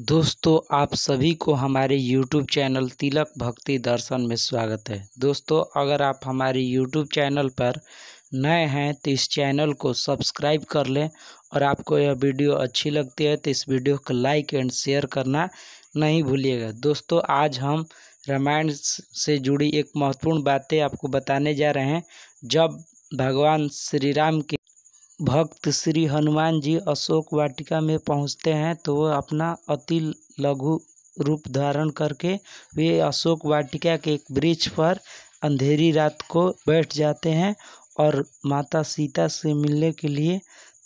दोस्तों आप सभी को हमारे YouTube चैनल तिलक भक्ति दर्शन में स्वागत है दोस्तों अगर आप हमारे YouTube चैनल पर नए हैं तो इस चैनल को सब्सक्राइब कर लें और आपको यह वीडियो अच्छी लगती है तो इस वीडियो को लाइक एंड शेयर करना नहीं भूलिएगा दोस्तों आज हम रामायण से जुड़ी एक महत्वपूर्ण बातें आपको बताने जा रहे हैं जब भगवान श्री राम के भक्त श्री हनुमान जी अशोक वाटिका में पहुँचते हैं तो वह अपना अति लघु रूप धारण करके वे अशोक वाटिका के एक वृक्ष पर अंधेरी रात को बैठ जाते हैं और माता सीता से मिलने के लिए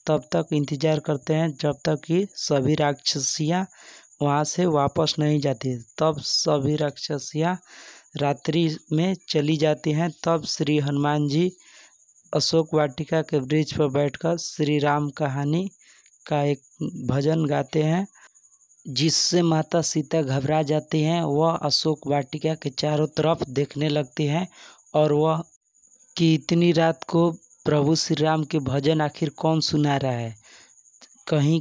तब तक इंतजार करते हैं जब तक कि सभी राक्षसियाँ वहाँ से वापस नहीं जाती तब सभी राक्षसियाँ रात्रि में चली जाती हैं तब श्री हनुमान जी अशोक वाटिका के वृक्ष पर बैठकर श्री राम कहानी का एक भजन गाते हैं जिससे माता सीता घबरा जाती हैं वह अशोक वाटिका के चारों तरफ देखने लगती हैं और वह कि इतनी रात को प्रभु श्री राम के भजन आखिर कौन सुना रहा है कहीं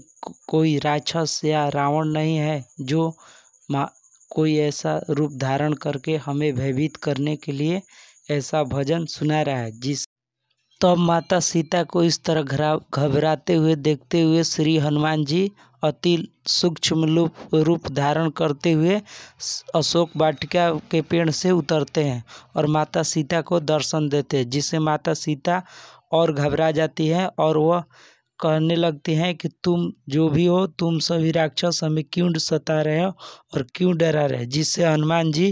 कोई राक्षस या रावण नहीं है जो मा कोई ऐसा रूप धारण करके हमें भयभीत करने के लिए ऐसा भजन सुना रहा है जिस तब माता सीता को इस तरह घरा घबराते हुए देखते हुए श्री हनुमान जी अति सूक्ष्म रूप धारण करते हुए अशोक वाटिका के पेड़ से उतरते हैं और माता सीता को दर्शन देते हैं जिससे माता सीता और घबरा जाती है और वह कहने लगती हैं कि तुम जो भी हो तुम सभी राक्षस हमें क्यों सता रहे हो और क्यों डरा रहे जिससे हनुमान जी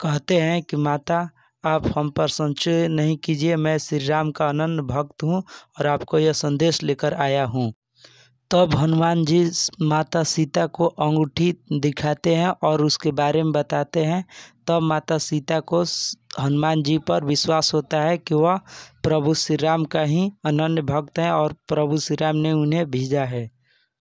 कहते हैं कि माता आप हम पर संचय नहीं कीजिए मैं श्री राम का अनन्य भक्त हूँ और आपको यह संदेश लेकर आया हूँ तब हनुमान जी माता सीता को अंगूठी दिखाते हैं और उसके बारे में बताते हैं तब माता सीता को हनुमान जी पर विश्वास होता है कि वह प्रभु श्री राम का ही अनन्य भक्त हैं और प्रभु श्री राम ने उन्हें भेजा है